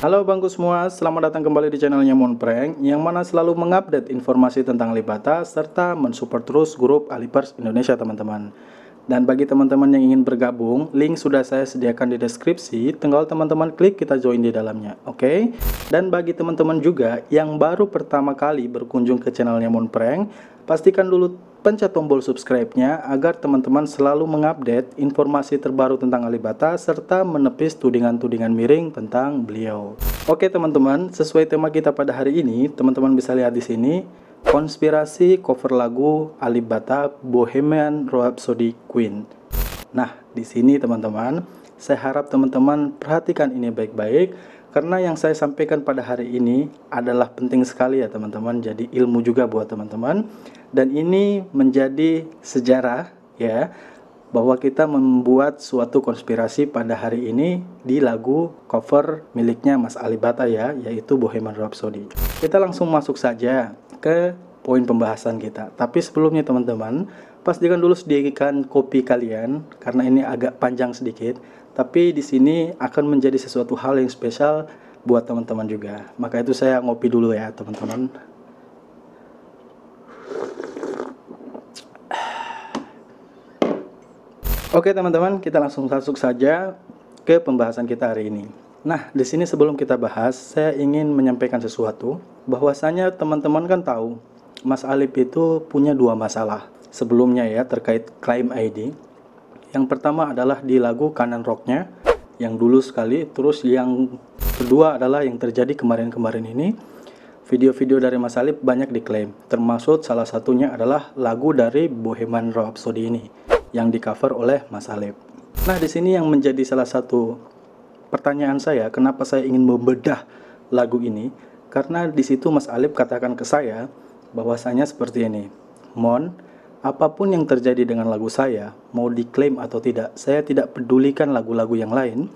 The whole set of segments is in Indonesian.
Halo bangku semua, selamat datang kembali di channelnya Prank yang mana selalu mengupdate informasi tentang Alibata serta mensupport terus grup Alipers Indonesia teman-teman. Dan bagi teman-teman yang ingin bergabung, link sudah saya sediakan di deskripsi, tinggal teman-teman klik kita join di dalamnya, oke? Okay? Dan bagi teman-teman juga yang baru pertama kali berkunjung ke channelnya Prank pastikan dulu pencet tombol subscribe-nya agar teman-teman selalu mengupdate informasi terbaru tentang Alibata serta menepis tudingan-tudingan miring tentang beliau. Oke teman-teman, sesuai tema kita pada hari ini, teman-teman bisa lihat di sini konspirasi cover lagu Alibata Bohemian Rhapsody Queen. Nah, di sini teman-teman, saya harap teman-teman perhatikan ini baik-baik karena yang saya sampaikan pada hari ini adalah penting sekali ya teman-teman, jadi ilmu juga buat teman-teman. Dan ini menjadi sejarah ya bahwa kita membuat suatu konspirasi pada hari ini di lagu cover miliknya Mas Alibata ya, yaitu Bohemian Rhapsody. Kita langsung masuk saja ke poin pembahasan kita. Tapi sebelumnya teman-teman, pastikan dulu sediakan kopi kalian karena ini agak panjang sedikit, tapi di sini akan menjadi sesuatu hal yang spesial buat teman-teman juga. Maka itu saya ngopi dulu ya, teman-teman. Oke, teman-teman, kita langsung masuk saja ke pembahasan kita hari ini. Nah, di sini sebelum kita bahas, saya ingin menyampaikan sesuatu bahwasanya teman-teman kan tahu Mas Alip itu punya dua masalah sebelumnya ya terkait Claim ID. Yang pertama adalah di lagu kanan rocknya yang dulu sekali, terus yang kedua adalah yang terjadi kemarin-kemarin ini. Video-video dari Mas Alip banyak diklaim, termasuk salah satunya adalah lagu dari Bohemian Rhapsody ini yang di-cover oleh Mas Alip. Nah, di sini yang menjadi salah satu pertanyaan saya, kenapa saya ingin membedah lagu ini? Karena di situ Mas Alip katakan ke saya, bahwasanya seperti ini. Mon, apapun yang terjadi dengan lagu saya, mau diklaim atau tidak, saya tidak pedulikan lagu-lagu yang lain,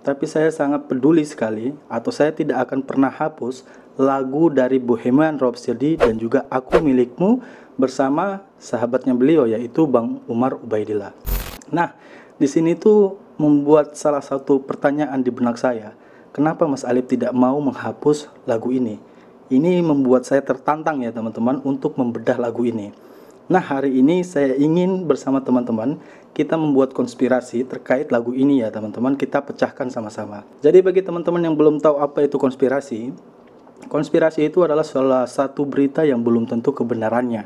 tapi saya sangat peduli sekali atau saya tidak akan pernah hapus lagu dari Bohemian Rhapsody dan juga Aku Milikmu bersama sahabatnya beliau yaitu Bang Umar Ubaidillah. Nah, di sini tuh membuat salah satu pertanyaan di benak saya. Kenapa Mas Alif tidak mau menghapus lagu ini? Ini membuat saya tertantang ya teman-teman untuk membedah lagu ini. Nah, hari ini saya ingin bersama teman-teman kita membuat konspirasi terkait lagu ini ya teman-teman, kita pecahkan sama-sama. Jadi bagi teman-teman yang belum tahu apa itu konspirasi, konspirasi itu adalah salah satu berita yang belum tentu kebenarannya.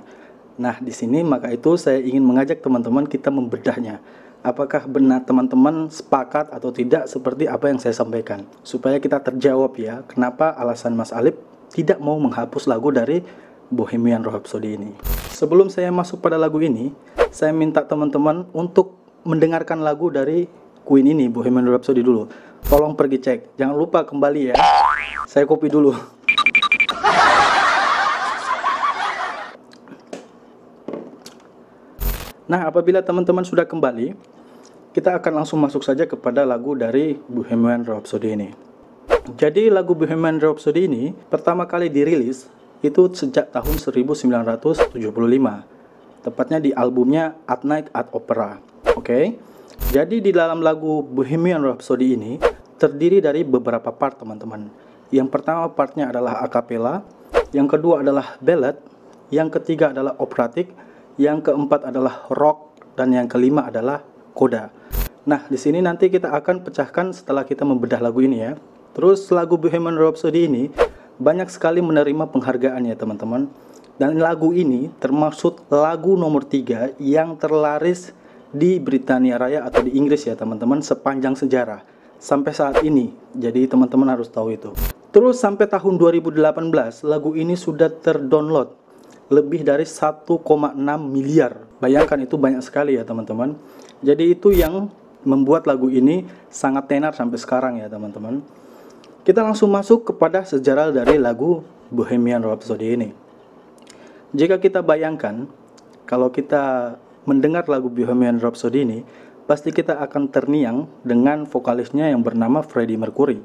Nah, di sini maka itu saya ingin mengajak teman-teman kita membedahnya. Apakah benar teman-teman sepakat atau tidak seperti apa yang saya sampaikan? Supaya kita terjawab ya, kenapa alasan Mas Alip tidak mau menghapus lagu dari Bohemian Rhapsody ini. Sebelum saya masuk pada lagu ini, saya minta teman-teman untuk mendengarkan lagu dari Queen ini, Bohemian Rhapsody dulu. Tolong pergi cek, jangan lupa kembali ya. Saya kopi dulu. Nah, apabila teman-teman sudah kembali, kita akan langsung masuk saja kepada lagu dari Bohemian Rhapsody ini. Jadi lagu Bohemian Rhapsody ini pertama kali dirilis itu sejak tahun 1975. Tepatnya di albumnya At Night at Opera. Oke. Okay? Jadi di dalam lagu Bohemian Rhapsody ini terdiri dari beberapa part teman-teman. Yang pertama partnya adalah akapela, yang kedua adalah ballad, yang ketiga adalah operatik, yang keempat adalah rock, dan yang kelima adalah koda. Nah, di sini nanti kita akan pecahkan setelah kita membedah lagu ini ya. Terus lagu Bohemian Rhapsody ini banyak sekali menerima penghargaannya teman-teman. Dan lagu ini termasuk lagu nomor 3 yang terlaris di Britania Raya atau di Inggris ya teman-teman sepanjang sejarah sampai saat ini. Jadi teman-teman harus tahu itu. Terus sampai tahun 2018 lagu ini sudah terdownload lebih dari 1,6 miliar. Bayangkan itu banyak sekali ya teman-teman. Jadi itu yang membuat lagu ini sangat tenar sampai sekarang ya teman-teman. Kita langsung masuk kepada sejarah dari lagu Bohemian Rhapsody ini. Jika kita bayangkan, kalau kita mendengar lagu Bohemian Rhapsody ini, pasti kita akan terniang dengan vokalisnya yang bernama Freddie Mercury.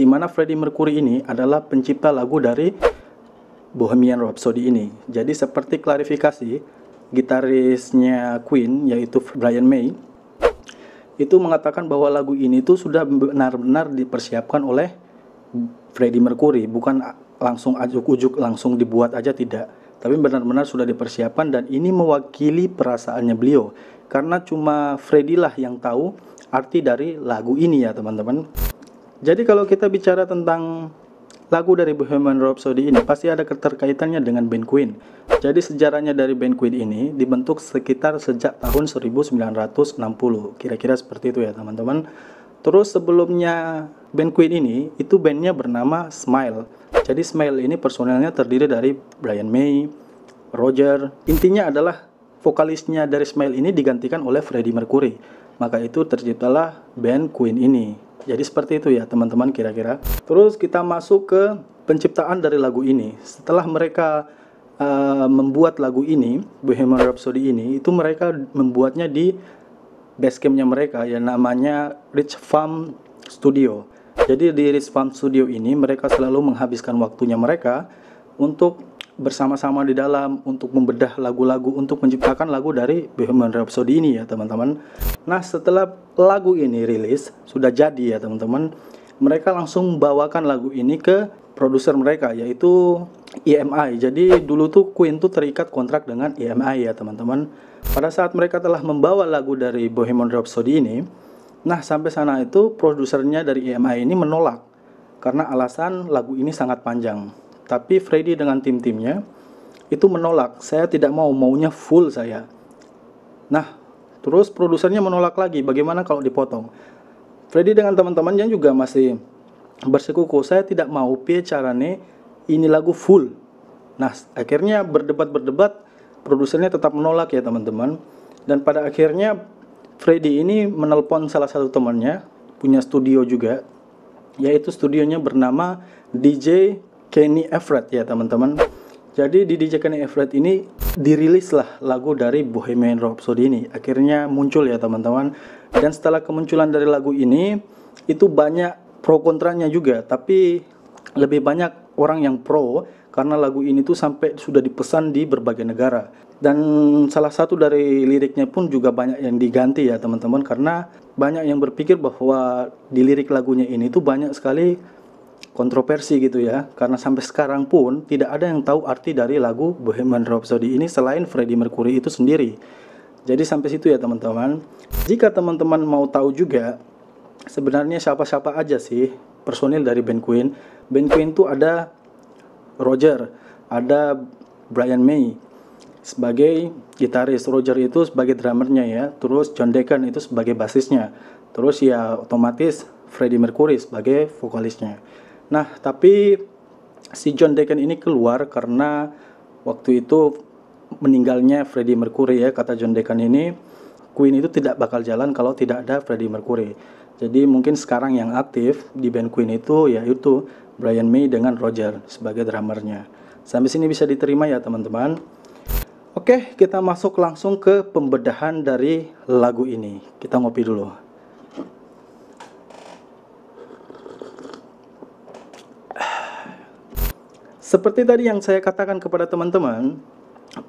Di mana Freddie Mercury ini adalah pencipta lagu dari Bohemian Rhapsody ini. Jadi seperti klarifikasi, gitarisnya Queen yaitu Brian May itu mengatakan bahwa lagu ini tuh sudah benar-benar dipersiapkan oleh Freddie Mercury, bukan langsung ujuk-ujuk langsung dibuat aja tidak, tapi benar-benar sudah dipersiapkan dan ini mewakili perasaannya beliau karena cuma Freddie lah yang tahu arti dari lagu ini ya teman-teman. Jadi kalau kita bicara tentang Lagu dari Bohemian Rhapsody ini pasti ada keterkaitannya dengan band Queen. Jadi sejarahnya dari band Queen ini dibentuk sekitar sejak tahun 1960, kira-kira seperti itu ya teman-teman. Terus sebelumnya band Queen ini, itu bandnya bernama Smile. Jadi Smile ini personelnya terdiri dari Brian May, Roger. Intinya adalah vokalisnya dari Smile ini digantikan oleh Freddie Mercury. Maka itu terciptalah band Queen ini. Jadi seperti itu ya teman-teman kira-kira. Terus kita masuk ke penciptaan dari lagu ini. Setelah mereka uh, membuat lagu ini, Bohemian Rhapsody ini, itu mereka membuatnya di basecampnya mereka yang namanya Rich Farm Studio. Jadi di Rich Farm Studio ini mereka selalu menghabiskan waktunya mereka untuk bersama-sama di dalam untuk membedah lagu-lagu untuk menciptakan lagu dari Bohemian Rhapsody ini ya teman-teman. Nah setelah lagu ini rilis sudah jadi ya teman-teman, mereka langsung bawakan lagu ini ke produser mereka yaitu EMI. Jadi dulu tuh Queen tuh terikat kontrak dengan EMI ya teman-teman. Pada saat mereka telah membawa lagu dari Bohemian Rhapsody ini, nah sampai sana itu produsernya dari EMI ini menolak karena alasan lagu ini sangat panjang. Tapi Freddy dengan tim-timnya itu menolak. Saya tidak mau, maunya full saya. Nah, terus produsernya menolak lagi. Bagaimana kalau dipotong? Freddy dengan teman-temannya juga masih bersekuku. Saya tidak mau pie carane ini lagu full. Nah, akhirnya berdebat-berdebat produsernya tetap menolak ya teman-teman. Dan pada akhirnya Freddy ini menelpon salah satu temannya punya studio juga yaitu studionya bernama DJ Kenny Everett ya teman-teman. Jadi di DJ Kenny Everett ini dirilislah lagu dari Bohemian Rhapsody ini. Akhirnya muncul ya teman-teman. Dan setelah kemunculan dari lagu ini, itu banyak pro kontranya juga. Tapi lebih banyak orang yang pro karena lagu ini tuh sampai sudah dipesan di berbagai negara. Dan salah satu dari liriknya pun juga banyak yang diganti ya teman-teman karena banyak yang berpikir bahwa di lirik lagunya ini tuh banyak sekali kontroversi gitu ya karena sampai sekarang pun tidak ada yang tahu arti dari lagu Bohemian Rhapsody ini selain Freddie Mercury itu sendiri. Jadi sampai situ ya teman-teman. Jika teman-teman mau tahu juga sebenarnya siapa-siapa aja sih personil dari band Queen. Band Queen tuh ada Roger, ada Brian May sebagai gitaris, Roger itu sebagai drummernya ya, terus John Deacon itu sebagai basisnya, terus ya otomatis Freddie Mercury sebagai vokalisnya. Nah, tapi si John Deacon ini keluar karena waktu itu meninggalnya Freddie Mercury ya kata John Deacon ini Queen itu tidak bakal jalan kalau tidak ada Freddie Mercury. Jadi mungkin sekarang yang aktif di band Queen itu yaitu Brian May dengan Roger sebagai drummernya. Sampai sini bisa diterima ya teman-teman. Oke, kita masuk langsung ke pembedahan dari lagu ini. Kita ngopi dulu. Seperti tadi yang saya katakan kepada teman-teman,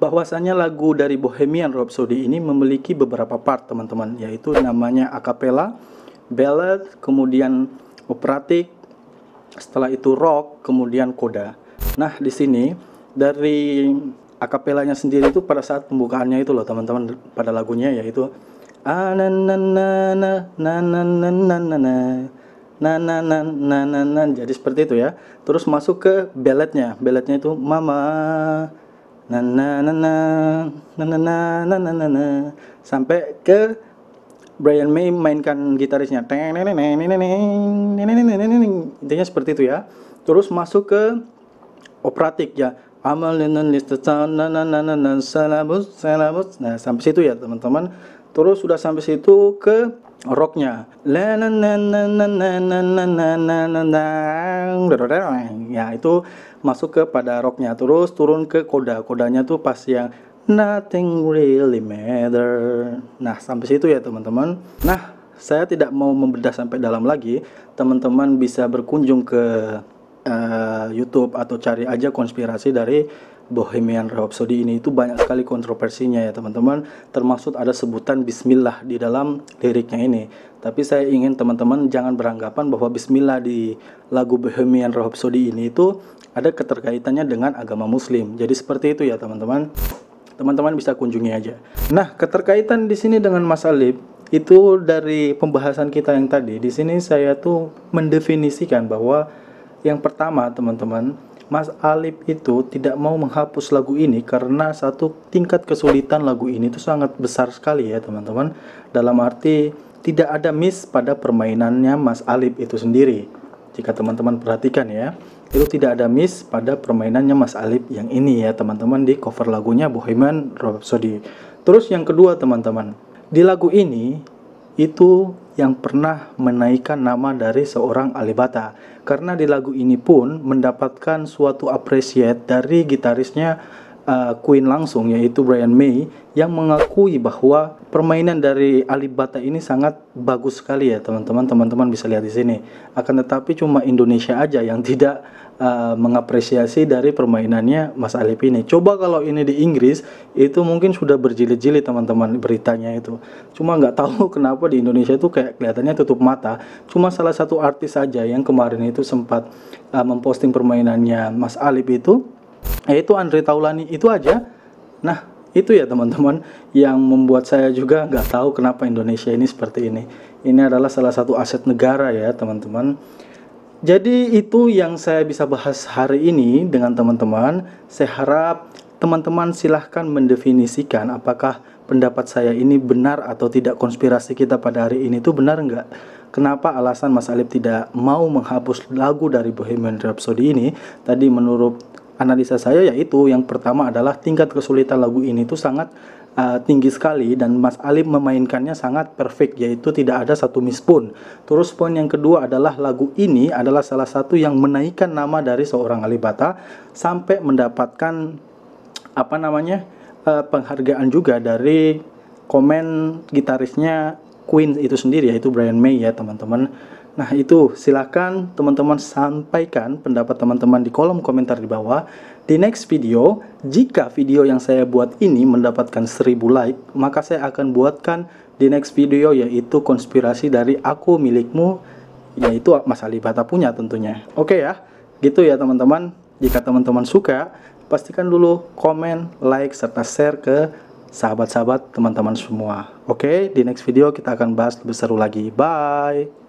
bahwasanya lagu dari Bohemian Rhapsody ini memiliki beberapa part teman-teman, yaitu namanya acapella, ballad, kemudian operatik, setelah itu rock, kemudian koda. Nah, di sini dari akapelanya sendiri itu pada saat pembukaannya itu loh teman-teman pada lagunya yaitu na na na na na na na na na na na na na jadi seperti itu ya terus masuk ke beletnya beletnya itu mama na na na na na na na na na na sampai ke Brian May mainkan gitarisnya intinya seperti itu ya terus masuk ke operatik ya amal na na na na na na salamus salamus nah sampai situ ya teman-teman terus sudah sampai situ ke rocknya ya itu masuk ke pada rocknya terus turun ke koda kodanya tuh pas yang nothing really matter nah sampai situ ya teman-teman nah saya tidak mau membedah sampai dalam lagi teman-teman bisa berkunjung ke uh, YouTube atau cari aja konspirasi dari Bohemian Rhapsody ini itu banyak sekali kontroversinya ya teman-teman termasuk ada sebutan bismillah di dalam liriknya ini tapi saya ingin teman-teman jangan beranggapan bahwa bismillah di lagu Bohemian Rhapsody ini itu ada keterkaitannya dengan agama muslim jadi seperti itu ya teman-teman teman-teman bisa kunjungi aja nah keterkaitan di sini dengan Mas Alif itu dari pembahasan kita yang tadi di sini saya tuh mendefinisikan bahwa yang pertama teman-teman Mas Alip itu tidak mau menghapus lagu ini karena satu tingkat kesulitan lagu ini itu sangat besar sekali ya teman-teman. Dalam arti tidak ada miss pada permainannya Mas Alip itu sendiri. Jika teman-teman perhatikan ya, itu tidak ada miss pada permainannya Mas Alip yang ini ya teman-teman di cover lagunya Bohemian Rhapsody. Terus yang kedua teman-teman, di lagu ini itu yang pernah menaikkan nama dari seorang Alibata. Karena di lagu ini pun mendapatkan suatu appreciate dari gitarisnya uh, Queen langsung yaitu Brian May yang mengakui bahwa permainan dari Alibata ini sangat bagus sekali ya teman-teman. Teman-teman bisa lihat di sini. Akan tetapi cuma Indonesia aja yang tidak uh, mengapresiasi dari permainannya Mas Alip ini. Coba kalau ini di Inggris itu mungkin sudah berjilid-jilid teman-teman beritanya itu. Cuma nggak tahu kenapa di Indonesia itu kayak kelihatannya tutup mata. Cuma salah satu artis saja yang kemarin itu sempat uh, memposting permainannya Mas Alip itu, yaitu Andre Taulani itu aja. Nah itu ya teman-teman yang membuat saya juga nggak tahu kenapa Indonesia ini seperti ini. Ini adalah salah satu aset negara ya teman-teman jadi itu yang saya bisa bahas hari ini dengan teman-teman. Saya harap teman-teman silahkan mendefinisikan apakah pendapat saya ini benar atau tidak konspirasi kita pada hari ini itu benar enggak? Kenapa alasan Mas Alif tidak mau menghapus lagu dari Bohemian Rhapsody ini? Tadi menurut analisa saya yaitu yang pertama adalah tingkat kesulitan lagu ini itu sangat Eh, tinggi sekali dan Mas Alif memainkannya sangat perfect yaitu tidak ada satu miss pun. Terus poin yang kedua adalah lagu ini adalah salah satu yang menaikkan nama dari seorang Alibata sampai mendapatkan apa namanya uh, penghargaan juga dari komen gitarisnya Queen itu sendiri yaitu Brian May ya teman-teman. Nah itu silakan teman-teman sampaikan pendapat teman-teman di kolom komentar di bawah di next video, jika video yang saya buat ini mendapatkan 1000 like, maka saya akan buatkan di next video yaitu konspirasi dari aku milikmu, yaitu Mas Ali punya tentunya. Oke ya, gitu ya teman-teman. Jika teman-teman suka, pastikan dulu komen, like, serta share ke sahabat-sahabat teman-teman semua. Oke, di next video kita akan bahas lebih seru lagi. Bye!